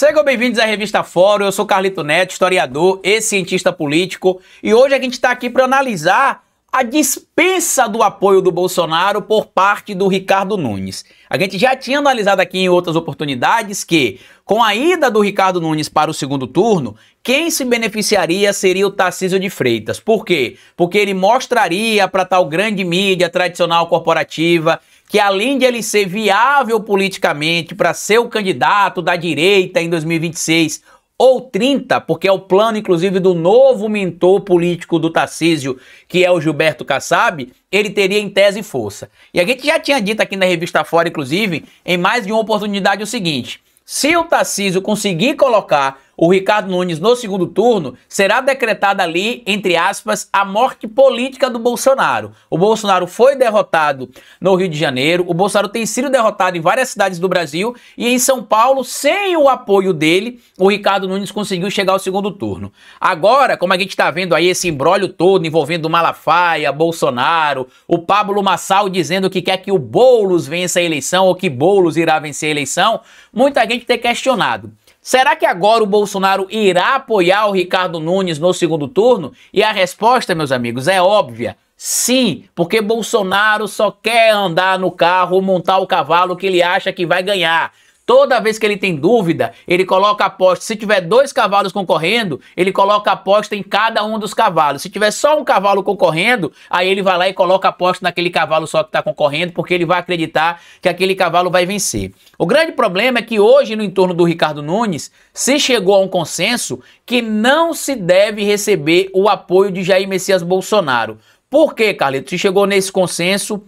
Sejam bem-vindos à Revista Fórum, eu sou Carlito Neto, historiador e cientista político, e hoje a gente está aqui para analisar a dispensa do apoio do Bolsonaro por parte do Ricardo Nunes. A gente já tinha analisado aqui em outras oportunidades que, com a ida do Ricardo Nunes para o segundo turno, quem se beneficiaria seria o Tarcísio de Freitas. Por quê? Porque ele mostraria para tal grande mídia tradicional corporativa que além de ele ser viável politicamente para ser o candidato da direita em 2026 ou 30, porque é o plano inclusive do novo mentor político do Tarcísio, que é o Gilberto Kassab, ele teria em tese força. E a gente já tinha dito aqui na revista Fora, inclusive, em mais de uma oportunidade o seguinte: se o Tarcísio conseguir colocar o Ricardo Nunes no segundo turno, será decretada ali, entre aspas, a morte política do Bolsonaro. O Bolsonaro foi derrotado no Rio de Janeiro, o Bolsonaro tem sido derrotado em várias cidades do Brasil e em São Paulo, sem o apoio dele, o Ricardo Nunes conseguiu chegar ao segundo turno. Agora, como a gente está vendo aí esse embrólio todo envolvendo o Malafaia, Bolsonaro, o Pablo Massal dizendo que quer que o Boulos vença a eleição ou que Boulos irá vencer a eleição, muita gente tem questionado. Será que agora o Bolsonaro irá apoiar o Ricardo Nunes no segundo turno? E a resposta, meus amigos, é óbvia. Sim, porque Bolsonaro só quer andar no carro, montar o cavalo que ele acha que vai ganhar. Toda vez que ele tem dúvida, ele coloca aposta. Se tiver dois cavalos concorrendo, ele coloca aposta em cada um dos cavalos. Se tiver só um cavalo concorrendo, aí ele vai lá e coloca aposta naquele cavalo só que está concorrendo, porque ele vai acreditar que aquele cavalo vai vencer. O grande problema é que hoje, no entorno do Ricardo Nunes, se chegou a um consenso que não se deve receber o apoio de Jair Messias Bolsonaro. Por que, Carlito? Se chegou nesse consenso,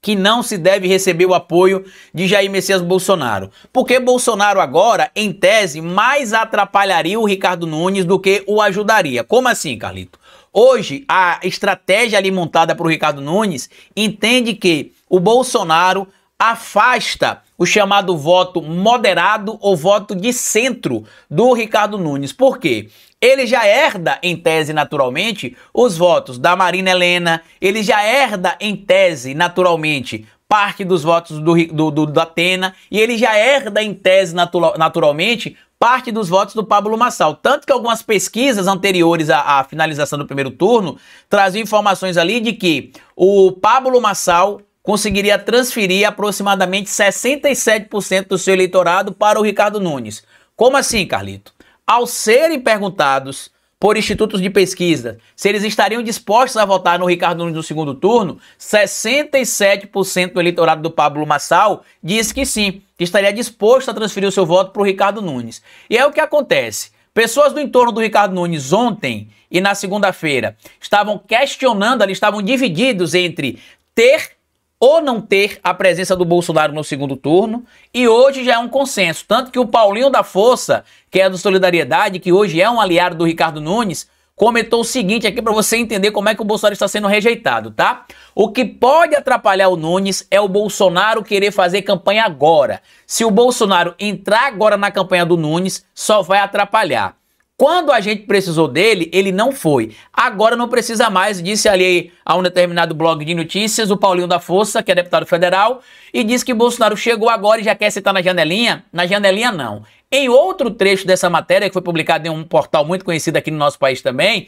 que não se deve receber o apoio de Jair Messias Bolsonaro. Porque Bolsonaro agora, em tese, mais atrapalharia o Ricardo Nunes do que o ajudaria. Como assim, Carlito? Hoje, a estratégia ali montada para o Ricardo Nunes entende que o Bolsonaro afasta o chamado voto moderado ou voto de centro do Ricardo Nunes. Por quê? Ele já herda, em tese naturalmente, os votos da Marina Helena, ele já herda, em tese naturalmente, parte dos votos do, do, do, do Atena, e ele já herda, em tese natura, naturalmente, parte dos votos do Pablo Massal. Tanto que algumas pesquisas anteriores à, à finalização do primeiro turno traziam informações ali de que o Pablo Massal conseguiria transferir aproximadamente 67% do seu eleitorado para o Ricardo Nunes. Como assim, Carlito? Ao serem perguntados por institutos de pesquisa se eles estariam dispostos a votar no Ricardo Nunes no segundo turno, 67% do eleitorado do Pablo Massal disse que sim, que estaria disposto a transferir o seu voto para o Ricardo Nunes. E é o que acontece. Pessoas do entorno do Ricardo Nunes ontem e na segunda-feira estavam questionando, ali estavam divididos entre ter ou não ter a presença do Bolsonaro no segundo turno, e hoje já é um consenso. Tanto que o Paulinho da Força, que é do Solidariedade, que hoje é um aliado do Ricardo Nunes, comentou o seguinte aqui para você entender como é que o Bolsonaro está sendo rejeitado, tá? O que pode atrapalhar o Nunes é o Bolsonaro querer fazer campanha agora. Se o Bolsonaro entrar agora na campanha do Nunes, só vai atrapalhar. Quando a gente precisou dele, ele não foi. Agora não precisa mais, disse ali a um determinado blog de notícias, o Paulinho da Força, que é deputado federal, e disse que Bolsonaro chegou agora e já quer citar na janelinha. Na janelinha, não. Em outro trecho dessa matéria, que foi publicado em um portal muito conhecido aqui no nosso país também,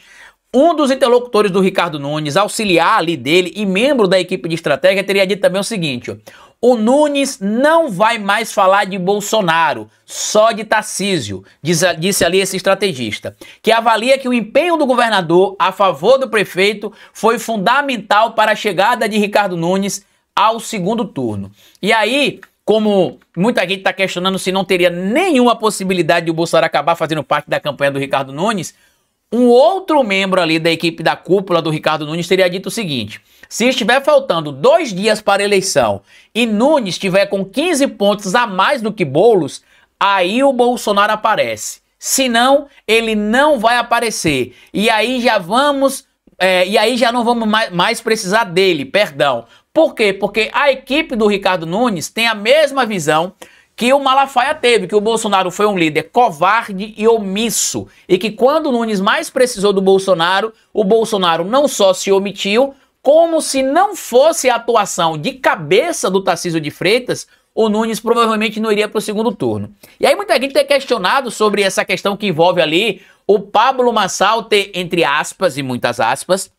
um dos interlocutores do Ricardo Nunes, auxiliar ali dele e membro da equipe de estratégia, teria dito também o seguinte: o Nunes não vai mais falar de Bolsonaro, só de Tarcísio, diz, disse ali esse estrategista, que avalia que o empenho do governador a favor do prefeito foi fundamental para a chegada de Ricardo Nunes ao segundo turno. E aí, como muita gente está questionando se não teria nenhuma possibilidade de o Bolsonaro acabar fazendo parte da campanha do Ricardo Nunes, um outro membro ali da equipe da cúpula do Ricardo Nunes teria dito o seguinte. Se estiver faltando dois dias para a eleição e Nunes estiver com 15 pontos a mais do que Bolos, aí o Bolsonaro aparece. Senão, ele não vai aparecer. E aí já vamos. É, e aí já não vamos mais, mais precisar dele, perdão. Por quê? Porque a equipe do Ricardo Nunes tem a mesma visão que o Malafaia teve, que o Bolsonaro foi um líder covarde e omisso, e que quando o Nunes mais precisou do Bolsonaro, o Bolsonaro não só se omitiu, como se não fosse a atuação de cabeça do Tarcísio de Freitas, o Nunes provavelmente não iria para o segundo turno. E aí muita gente tem é questionado sobre essa questão que envolve ali o Pablo Massal ter, entre aspas e muitas aspas,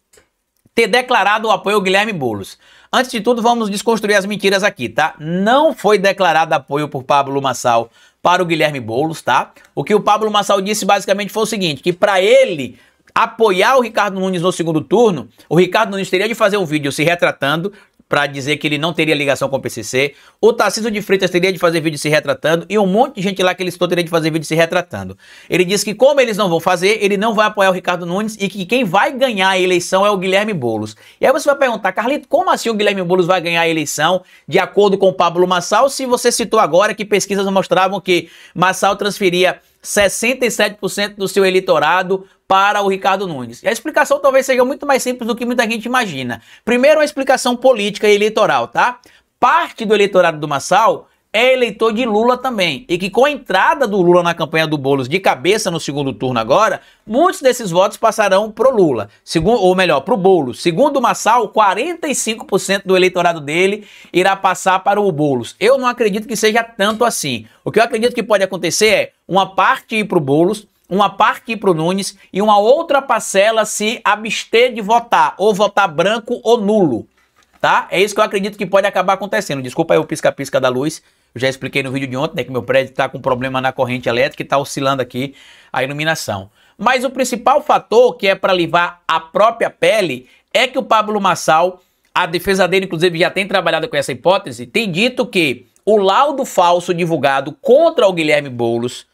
ter declarado o apoio ao Guilherme Boulos. Antes de tudo, vamos desconstruir as mentiras aqui, tá? Não foi declarado apoio por Pablo Massal para o Guilherme Boulos, tá? O que o Pablo Massal disse basicamente foi o seguinte, que para ele apoiar o Ricardo Nunes no segundo turno, o Ricardo Nunes teria de fazer um vídeo se retratando para dizer que ele não teria ligação com o PCC, o Tarcísio de Freitas teria de fazer vídeo se retratando e um monte de gente lá que ele citou teria de fazer vídeo se retratando. Ele disse que como eles não vão fazer, ele não vai apoiar o Ricardo Nunes e que quem vai ganhar a eleição é o Guilherme Bolos. E aí você vai perguntar, Carlito, como assim o Guilherme Bolos vai ganhar a eleição de acordo com o Pablo Massal, se você citou agora que pesquisas mostravam que Massal transferia 67% do seu eleitorado para o Ricardo Nunes. E a explicação talvez seja muito mais simples do que muita gente imagina. Primeiro, uma explicação política e eleitoral, tá? Parte do eleitorado do Massal é eleitor de Lula também. E que com a entrada do Lula na campanha do Boulos de cabeça no segundo turno agora, muitos desses votos passarão pro Lula. Segundo, ou melhor, pro Boulos. Segundo o Massal, 45% do eleitorado dele irá passar para o Boulos. Eu não acredito que seja tanto assim. O que eu acredito que pode acontecer é uma parte ir pro Boulos, uma parte ir pro Nunes e uma outra parcela se abster de votar, ou votar branco ou nulo tá? É isso que eu acredito que pode acabar acontecendo. Desculpa aí o pisca-pisca da luz. Eu já expliquei no vídeo de ontem, né, que meu prédio está com problema na corrente elétrica e está oscilando aqui a iluminação. Mas o principal fator que é para livrar a própria pele é que o Pablo Massal, a defesa dele inclusive já tem trabalhado com essa hipótese, tem dito que o laudo falso divulgado contra o Guilherme Boulos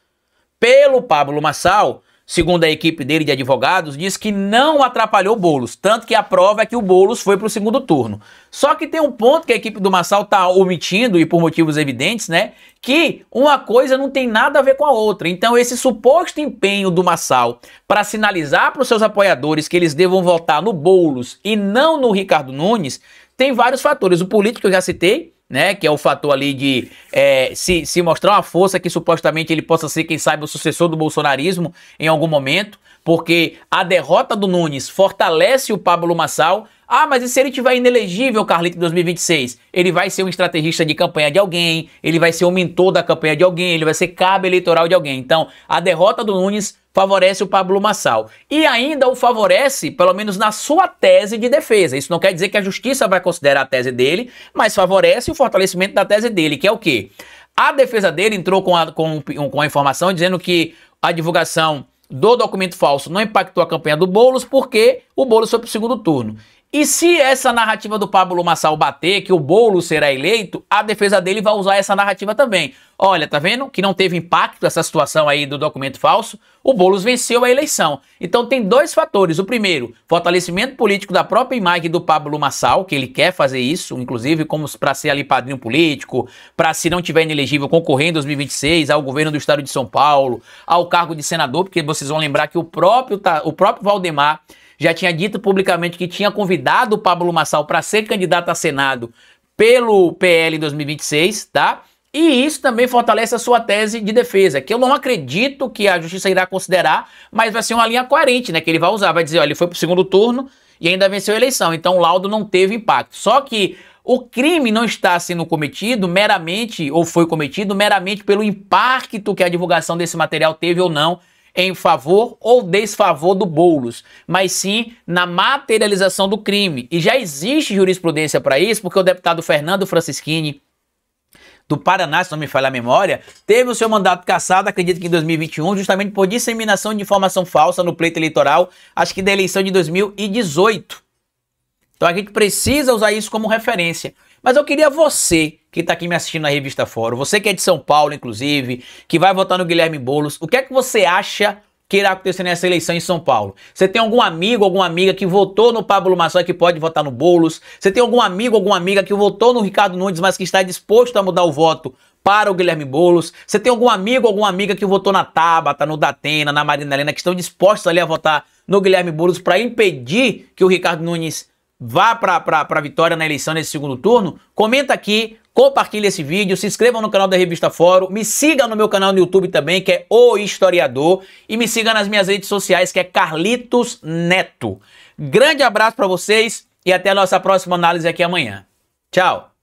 pelo Pablo Massal segundo a equipe dele de advogados, diz que não atrapalhou Bolos, tanto que a prova é que o Bolos foi para o segundo turno. Só que tem um ponto que a equipe do Massal está omitindo e por motivos evidentes, né? Que uma coisa não tem nada a ver com a outra. Então esse suposto empenho do Massal para sinalizar para os seus apoiadores que eles devam votar no Bolos e não no Ricardo Nunes tem vários fatores. O político que eu já citei né? Que é o fator ali de é, se, se mostrar uma força que supostamente ele possa ser, quem sabe, o sucessor do bolsonarismo em algum momento porque a derrota do Nunes fortalece o Pablo Massal. Ah, mas e se ele tiver inelegível, Carlito, em 2026? Ele vai ser um estrategista de campanha de alguém, ele vai ser o um mentor da campanha de alguém, ele vai ser cabo eleitoral de alguém. Então, a derrota do Nunes favorece o Pablo Massal. E ainda o favorece, pelo menos na sua tese de defesa. Isso não quer dizer que a justiça vai considerar a tese dele, mas favorece o fortalecimento da tese dele, que é o quê? A defesa dele entrou com a, com, com a informação dizendo que a divulgação do documento falso não impactou a campanha do Boulos porque o Boulos foi para o segundo turno. E se essa narrativa do Pablo Massal bater, que o bolo será eleito, a defesa dele vai usar essa narrativa também. Olha, tá vendo que não teve impacto essa situação aí do documento falso? O Boulos venceu a eleição. Então tem dois fatores. O primeiro, fortalecimento político da própria imagem do Pablo Massal, que ele quer fazer isso, inclusive como para ser ali padrinho político, para se não tiver inelegível concorrer em 2026 ao governo do estado de São Paulo, ao cargo de senador, porque vocês vão lembrar que o próprio, o próprio Valdemar já tinha dito publicamente que tinha convidado o Pablo Massal para ser candidato a Senado pelo PL em 2026, tá? E isso também fortalece a sua tese de defesa, que eu não acredito que a justiça irá considerar, mas vai ser uma linha coerente, né? Que ele vai usar, vai dizer, olha, ele foi para o segundo turno e ainda venceu a eleição, então o laudo não teve impacto. Só que o crime não está sendo cometido meramente, ou foi cometido meramente pelo impacto que a divulgação desse material teve ou não em favor ou desfavor do Boulos, mas sim na materialização do crime. E já existe jurisprudência para isso, porque o deputado Fernando Francischini do Paraná, se não me falha a memória, teve o seu mandato cassado, acredito que em 2021, justamente por disseminação de informação falsa no pleito eleitoral, acho que da eleição de 2018. Então a gente precisa usar isso como referência. Mas eu queria você que está aqui me assistindo na Revista Fórum, você que é de São Paulo, inclusive, que vai votar no Guilherme Boulos, o que é que você acha que irá acontecer nessa eleição em São Paulo? Você tem algum amigo, alguma amiga que votou no Pablo Maçã que pode votar no Boulos? Você tem algum amigo, alguma amiga que votou no Ricardo Nunes, mas que está disposto a mudar o voto para o Guilherme Boulos? Você tem algum amigo, alguma amiga que votou na Tabata, no Datena, na Marina Helena, que estão dispostos ali a votar no Guilherme Boulos para impedir que o Ricardo Nunes vá para a vitória na eleição nesse segundo turno, comenta aqui, compartilhe esse vídeo, se inscreva no canal da Revista Fórum, me siga no meu canal no YouTube também, que é O Historiador, e me siga nas minhas redes sociais, que é Carlitos Neto. Grande abraço para vocês e até a nossa próxima análise aqui amanhã. Tchau!